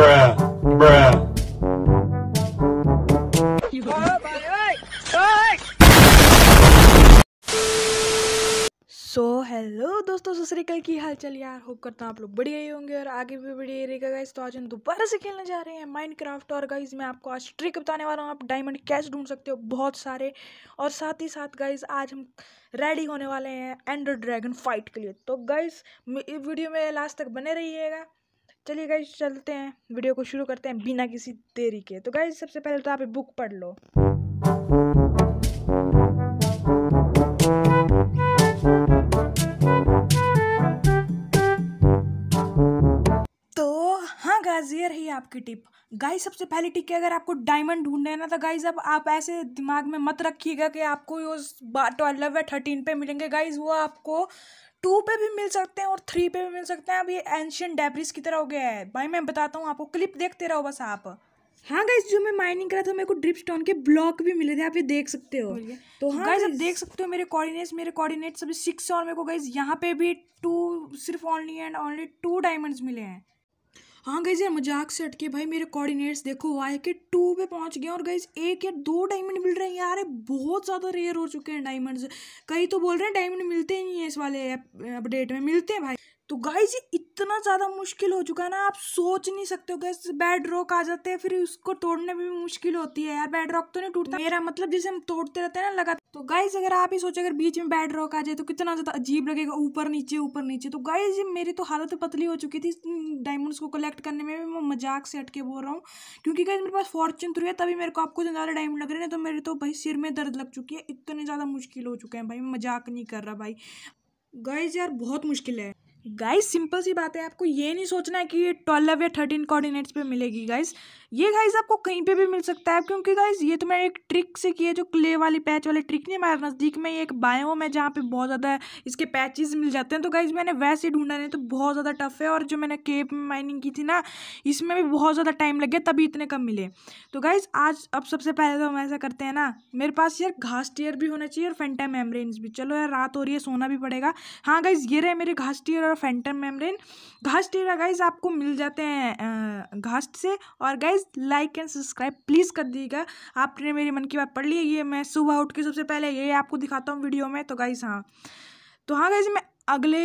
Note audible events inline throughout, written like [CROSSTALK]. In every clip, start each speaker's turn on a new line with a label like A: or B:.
A: bruh, bruh. So so, hello दोस्तों सतरीकल की हाल चल यार होप करता हूँ आप लोग बढ़िया ही होंगे और आगे भी बढ़िया रहेगा गाइस तो आज हम दोबारा से खेलने जा रहे हैं माइनक्राफ्ट और गाइस मैं आपको आज ट्रिक बताने वाला हूँ आप डायमंड कैश ढूंढ सकते हो बहुत सारे और साथ ही साथ गाइस आज हम रेडी होने वाले हैं एंडर ड्रैगन फाइट के लिए तो गाइज वीडियो में लास्ट तक बने रहिएगा चलिए गाइज चलते हैं वीडियो को शुरू करते हैं बिना किसी देरी के तो गाइज सबसे पहले तो आप बुक पढ़ लो तो हाँ ये रही आपकी टिप गाइस सबसे पहली टिप है अगर आपको डायमंड ढूंढना है ना तो गाइस अब आप ऐसे दिमाग में मत रखिएगा कि आपको ट्वेल्व या थर्टीन पे मिलेंगे गाइस वो आपको टू पे भी मिल सकते हैं और थ्री पे भी मिल सकते हैं अब ये एंशियन डेब्रिस की तरह हो गया है भाई मैं बताता हूँ आपको क्लिप देखते रहो बस आप हाँ गाइस जो मैं माइनिंग करा था मेरे को ड्रिप स्टोन के ब्लॉक भी मिले थे आप ये देख सकते हो तो हाँ गाइस आप देख सकते हो मेरे कोऑर्डिनेट्स मेरे कोऑर्डिनेट्स अभी सिक्स और मेरे को गाइस यहाँ पे भी टू सिर्फ only and only two diamonds मिले हैं हाँ गईज यार मजाक से हटके भाई मेरे कोऑर्डिनेट्स देखो वाई के टू पे पहुंच गए और गईज एक या दो डायमंड मिल रहे हैं यार बहुत ज़्यादा रेयर हो चुके हैं डायमंड्स कई तो बोल रहे हैं डायमंड मिलते ही नहीं है इस वाले अपडेट में मिलते हैं भाई तो गाइज इतना ज़्यादा मुश्किल हो चुका है ना आप सोच नहीं सकते हो गैस बेड रॉक आ जाते हैं फिर उसको तोड़ने में भी मुश्किल होती है यार बेड रॉक तो नहीं टूटता मेरा मतलब जैसे हम तोड़ते रहते हैं ना लगा तो गाइज अगर आप ही सोचे अगर बीच में बेड रॉक आ जाए तो कितना ज़्यादा अजीब लगेगा ऊपर नीचे ऊपर नीचे तो गाइज मेरी तो हालत पतली हो चुकी थी डायमंड्स को कलेक्ट करने में भी मैं मजाक से हटके बोल रहा हूँ क्योंकि गाइज मेरे पास फॉर्चून थ्रू है तभी मेरे को आपको ज़्यादा डायमंड लग रहे हैं तो मेरे तो भाई सिर में दर्द लग चुकी है इतने ज़्यादा मुश्किल हो चुके हैं भाई मैं मजाक नहीं कर रहा भाई गाइज यार बहुत मुश्किल है गाइस सिंपल सी बात है आपको ये नहीं सोचना है कि ये ट्वेल्व या थर्टीन कोऑर्डिनेट्स पे मिलेगी गाइस ये गाइज आपको कहीं पे भी मिल सकता है क्योंकि गाइज ये तो मैंने एक ट्रिक से किया जो क्ले वाली पैच वाले ट्रिक नहीं हमारे नज़दीक में एक बायो है जहाँ पे बहुत ज़्यादा इसके पैचेज मिल जाते हैं तो गाइज मैंने वैसे ढूंढा नहीं तो बहुत ज़्यादा टफ है और जो मैंने केप माइनिंग की थी ना इसमें भी बहुत ज़्यादा टाइम लग गया तभी इतने कम मिले तो गाइज आज अब सबसे पहले तो हम ऐसा करते हैं ना मेरे पास यार घास टीयर भी होना चाहिए और फैंटम मेमरेन्स भी चलो यार रात हो रही है सोना भी पड़ेगा हाँ गाइज ये रहे मेरे घास टीयर और फैंटम मेमरेन घास टीयर गाइज आपको मिल जाते हैं घास से और guys guys like and subscribe please कर दीजिएगा आपने मेरे मन की बात पढ़ ली है ये मैं सुबह उठ के सबसे पहले ये आपको दिखाता हूँ वीडियो में तो गाइज हाँ तो हाँ गाइज मैं अगले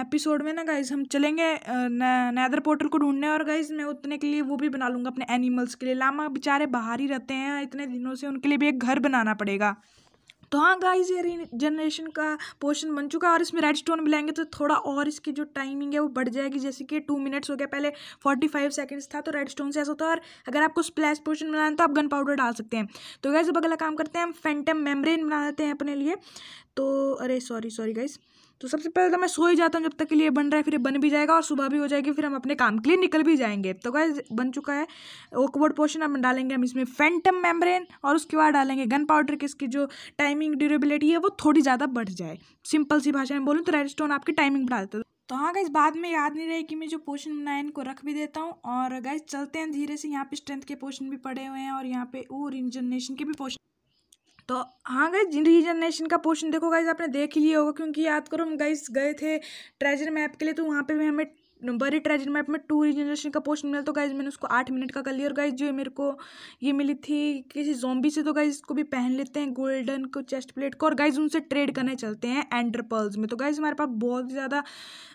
A: एपिसोड में ना गाइज हम चलेंगे नैदर पोर्टल को ढूंढने और गाइज मैं उतने के लिए वो भी बना लूँगा अपने एनिमल्स के लिए लामा बेचारे बाहर ही रहते हैं इतने दिनों से उनके लिए भी एक घर बनाना पड़ेगा तो हाँ गाइज ये जनरेशन का पोर्शन बन चुका है और इसमें रेड स्टोन मिलाएंगे तो थोड़ा और इसकी जो टाइमिंग है वो बढ़ जाएगी जैसे कि टू मिनट्स हो गया पहले फोर्टी फाइव सेकेंड्स था तो रेड स्टोन से ऐसा होता है और अगर आपको स्प्लैश पोर्शन बनाना है तो आप गन पाउडर डाल सकते हैं तो गाइज अब अगला काम करते हैं हम फैंटम मेमरेन बना देते हैं अपने लिए तो अरे सॉरी सॉरी गाइज़ तो सबसे पहले तो मैं सो ही जाता हूँ जब तक के लिए बन रहा है फिर ये बन भी जाएगा और सुबह भी हो जाएगी फिर हम अपने काम के लिए निकल भी जाएंगे तो गाइज बन चुका है ओकवर्ड पोर्शन हम डालेंगे हम इसमें फैंटम मेम्ब्रेन और उसके बाद डालेंगे गन पाउडर की इसकी जो टाइमिंग ड्यूरेबिलिटी है वो थोड़ी ज़्यादा बढ़ जाए सिंपल सी भाषा में बोलूँ तो रेड स्टोन आपकी टाइमिंग बढ़ा देते तो हाँ गैस बाद में याद नहीं रहे कि मैं जो पोर्शन बनाया इनको रख भी देता हूँ और गैस चलते हैं धीरे से यहाँ पे स्ट्रेंथ के पोर्शन भी पड़े हुए हैं और यहाँ पे और इंजनेशन के भी पोर्शन तो हाँ गई रीजनरेशन का पोर्शन देखो गाइज आपने देख ही लिया होगा क्योंकि याद करो हम गाइज गए थे ट्रेजर मैप के लिए तो वहाँ पे भी हमें बड़ी ट्रेजर मैप में टू रिजनरेशन का पोस्ट मिला तो गाइज मैंने उसको आठ मिनट का कर लिया और गाइज जो मेरे को ये मिली थी किसी जोम्बी से तो गाइज इसको भी पहन लेते हैं गोल्डन को चेस्ट प्लेट को और गाइज उनसे ट्रेड करने चलते हैं एंडर पर्ल्स में तो गाइज हमारे पास बहुत ज़्यादा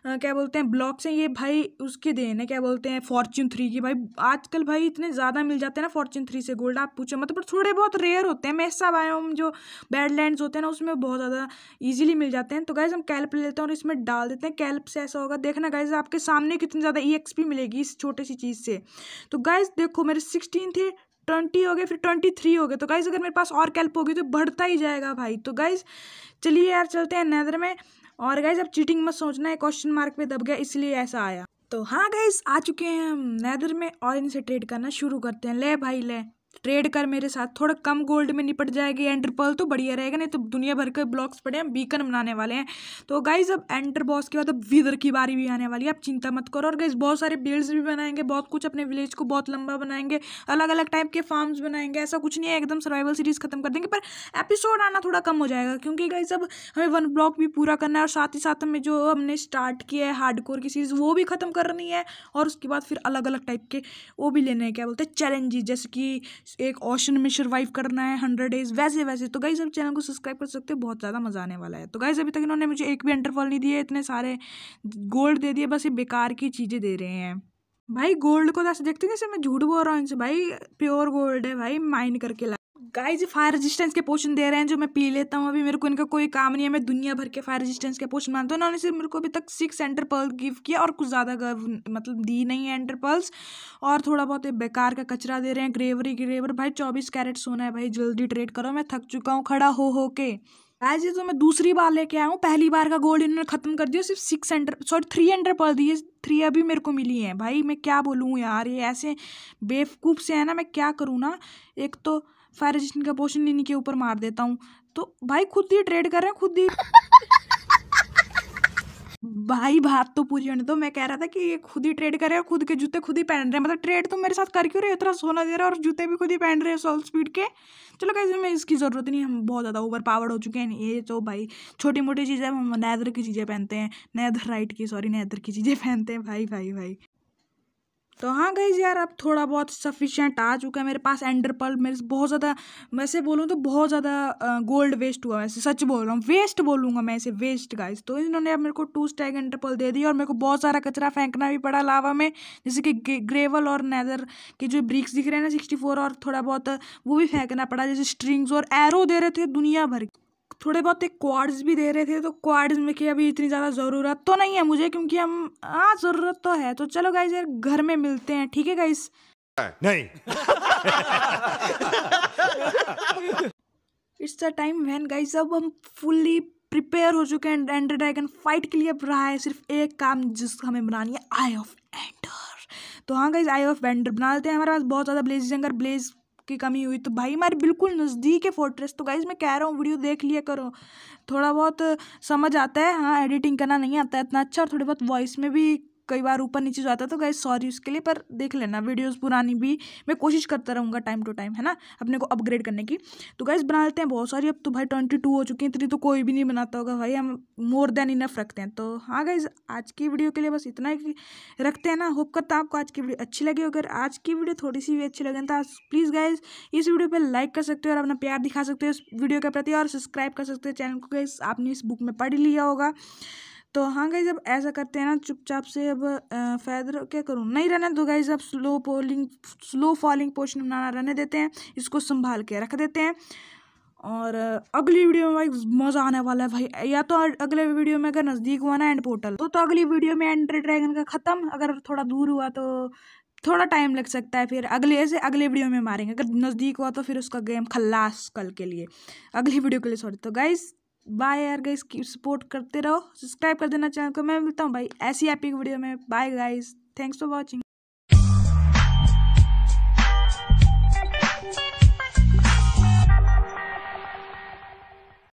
A: क्या बोलते हैं ब्लॉक्स हैं ये भाई उसके देन है क्या बोलते हैं फॉर्च्यून थ्री की भाई आजकल भाई इतने ज़्यादा मिल जाते हैं ना फॉर्च्यून थ्री से गोल्ड आप पूछो मतलब थोड़े बहुत रेयर होते हैं मेसा बायोम जो बैडलैंड्स होते हैं ना उसमें बहुत ज़्यादा ईजिली मिल जाते हैं तो गाइज हम कैल्प लेते हैं और इसमें डाल देते हैं कैल्प से ऐसा होगा देखना गाइज आपके सामने कितनी ज़्यादा ई e मिलेगी इस छोटी सी चीज़ से तो गाइज देखो मेरे सिक्सटीन थे ट्वेंटी हो गए फिर ट्वेंटी थ्री हो गए तो गाइज अगर मेरे पास और कैल्प होगी तो बढ़ता ही जाएगा भाई तो गाइज चलिए यार चलते हैं नैदर में और गाइज अब चीटिंग मत सोचना है क्वेश्चन मार्क पे दब गया इसलिए ऐसा आया तो हाँ गाइज आ चुके हैं हम नैदर में और इनसे ट्रेड करना शुरू करते हैं ले भाई ले ट्रेड कर मेरे साथ थोड़ा कम गोल्ड में निपट जाएगी एंटरपल तो बढ़िया रहेगा नहीं तो दुनिया भर के ब्लॉक्स पड़े हैं बीकन बनाने वाले हैं तो गाइज अब एंटर बॉस के बाद अब विदर की बारी भी आने वाली है आप चिंता मत करो और गाइज बहुत सारे बिल्ड्स भी बनाएंगे बहुत कुछ अपने विलेज को बहुत लंबा बनाएंगे अलग अलग टाइप के फार्म्स बनाएंगे ऐसा कुछ नहीं है एकदम सर्वाइवल सीरीज खत्म कर देंगे पर एपिसोड आना थोड़ा कम हो जाएगा क्योंकि गाइज अब हमें वन ब्लॉक भी पूरा करना है और साथ ही साथ हमें जो हमने स्टार्ट किया है हार्ड की सीरीज वो भी खत्म करनी है और उसके बाद फिर अलग अलग टाइप के वो भी लेने हैं क्या बोलते हैं चैलेंजेस जैसे कि एक ओशन में सर्वाइव करना है हंड्रेड डेज वैसे वैसे तो गाइज आप चैनल को सब्सक्राइब कर सकते हो बहुत ज़्यादा मज़ा आने वाला है तो गाइज अभी तक इन्होंने मुझे एक भी अंडरफॉल नहीं दिए इतने सारे गोल्ड दे दिए बस ये बेकार की चीज़ें दे रहे हैं भाई गोल्ड को तो ऐसे देखते हैं जैसे मैं झूठ बोल रहा हूँ इनसे भाई प्योर गोल्ड है भाई माइन करके ला गाइज फायर रेजिस्टेंस के पोषण दे रहे हैं जो मैं पी लेता हूँ अभी मेरे को इनका कोई काम नहीं है मैं दुनिया भर के फायर रेजिस्टेंस के पोषण मानता हूँ उन्होंने सिर्फ मेरे को अभी तक सिक्स एंटर पर्ल गिव किया और कुछ ज़्यादा मतलब दी नहीं है एंटर पर्ल्स और थोड़ा बहुत बेकार का कचरा दे रहे हैं ग्रेवरी ग्रेवर भाई चौबीस कैरेट सोना है भाई जल्दी ट्रेड करो मैं थक चुका हूँ खड़ा हो हो के गाइस तो मैं दूसरी बार लेके आया हूँ पहली बार का गोल्ड इन्होंने ख़त्म कर दिया सिर्फ six hundred sorry three hundred पर दिए थ्री अभी मेरे को मिली है भाई मैं क्या बोलूँ यार ये ऐसे बेवकूफ़ से है ना मैं क्या करूँ ना एक तो फायर का पोशन इन्हीं के ऊपर मार देता हूँ तो भाई खुद ही ट्रेड कर रहे हैं खुद ही भाई बात तो पूरी होने दो तो मैं कह रहा था कि ये खुद ही ट्रेड कर रहे हैं खुद के जूते खुद ही पहन रहे हैं मतलब ट्रेड तो मेरे साथ कर क्यों रहे हो इतना सोना दे रहा है और जूते भी खुद ही पहन रहे हैं सोल स्पीड के चलो कैसे मैं इसकी ज़रूरत नहीं हम बहुत ज़्यादा ओवर पावर्ड हो चुके हैं ये तो भाई छोटी मोटी चीज़ें हम नैदर की चीज़ें पहनते हैं नैदर राइट की सॉरी नैदर की चीज़ें [LAUGHS] पहनते हैं भाई भाई भाई तो हाँ गई यार अब थोड़ा बहुत सफिशेंट आ चुका है मेरे पास एंडर मेरे बहुत ज़्यादा वैसे बोलूँ तो बहुत ज़्यादा गोल्ड वेस्ट हुआ वैसे सच बोल रहा हूँ वेस्ट बोलूँगा मैं इसे वेस्ट गाइस तो इन्होंने अब मेरे को टू स्टैग एंडर दे दी और मेरे को बहुत सारा कचरा फेंकना भी पड़ा लावा में जैसे कि ग्रेवल और नैदर के जो ब्रिक्स दिख रहे हैं ना सिक्सटी और थोड़ा बहुत वो भी फेंकना पड़ा जैसे स्ट्रिंग्स और एरो दे रहे थे दुनिया भर के थोड़े बहुत एक क्वाड्स भी दे रहे थे तो क्वाड्स में की अभी इतनी ज़्यादा ज़रूरत तो नहीं है मुझे क्योंकि हम हाँ ज़रूरत तो है तो चलो गाइज यार घर में मिलते हैं ठीक है गाइज नहीं it's the time when guys अब हम फुल्ली प्रिपेयर हो चुके हैं एंडर ड्रैगन फाइट के लिए अब रहा है सिर्फ एक काम जिस हमें बनानी है आई ऑफ एंडर तो हाँ गाइज आई ऑफ एंडर बना लेते हैं हमारे पास बहुत ज़्यादा ब्लेज अगर ब्लेज की कमी हुई तो भाई हमारे बिल्कुल नज़दीक है फोर्ट्रेस तो गाइज मैं कह रहा हूँ वीडियो देख लिया करो थोड़ा बहुत समझ आता है हाँ एडिटिंग करना नहीं आता है इतना अच्छा और थोड़ी बहुत वॉइस में भी कई बार ऊपर नीचे जाता तो गए सॉरी उसके लिए पर देख लेना वीडियोज़ पुरानी भी मैं कोशिश करता रहूँगा टाइम टू टाइम है ना अपने को अपग्रेड करने की तो गैस बना लेते हैं बहुत सारी अब तो भाई ट्वेंटी टू हो चुकी हैं इतनी तो कोई भी नहीं बनाता होगा भाई हम मोर देन इनफ रखते हैं तो हाँ गैस आज की वीडियो के लिए बस इतना ही रखते हैं ना होप करता आपको आज की वीडियो अच्छी लगी अगर आज की वीडियो थोड़ी सी भी अच्छी लगे तो प्लीज़ गैस इस वीडियो पर लाइक कर सकते हो और अपना प्यार दिखा सकते हो इस वीडियो के प्रति और सब्सक्राइब कर सकते हो चैनल को गैस आपने इस बुक में पढ़ लिया होगा तो हाँ गाइज अब ऐसा करते हैं ना चुपचाप से अब फैदर क्या करूँ नहीं रहने दो गाइज अब slow falling slow falling potion बनाना रहने देते हैं इसको संभाल के रख देते हैं और अगली वीडियो में भाई मज़ा आने वाला है भाई या तो अगले वीडियो में अगर नज़दीक हुआ ना एंड पोर्टल तो तो अगली वीडियो में एंट्री ड्रैगन का ख़त्म अगर थोड़ा दूर हुआ तो थोड़ा टाइम लग सकता है फिर अगले ऐसे अगले वीडियो में मारेंगे अगर नज़दीक हुआ तो फिर उसका गेम खल्लास कल के लिए अगली वीडियो के लिए सॉरी तो गाइज़ बाय यार गाइस की सपोर्ट करते रहो सब्सक्राइब कर देना चैनल को मैं मिलता हूँ भाई ऐसी हैप्पी वीडियो में bye guys thanks for watching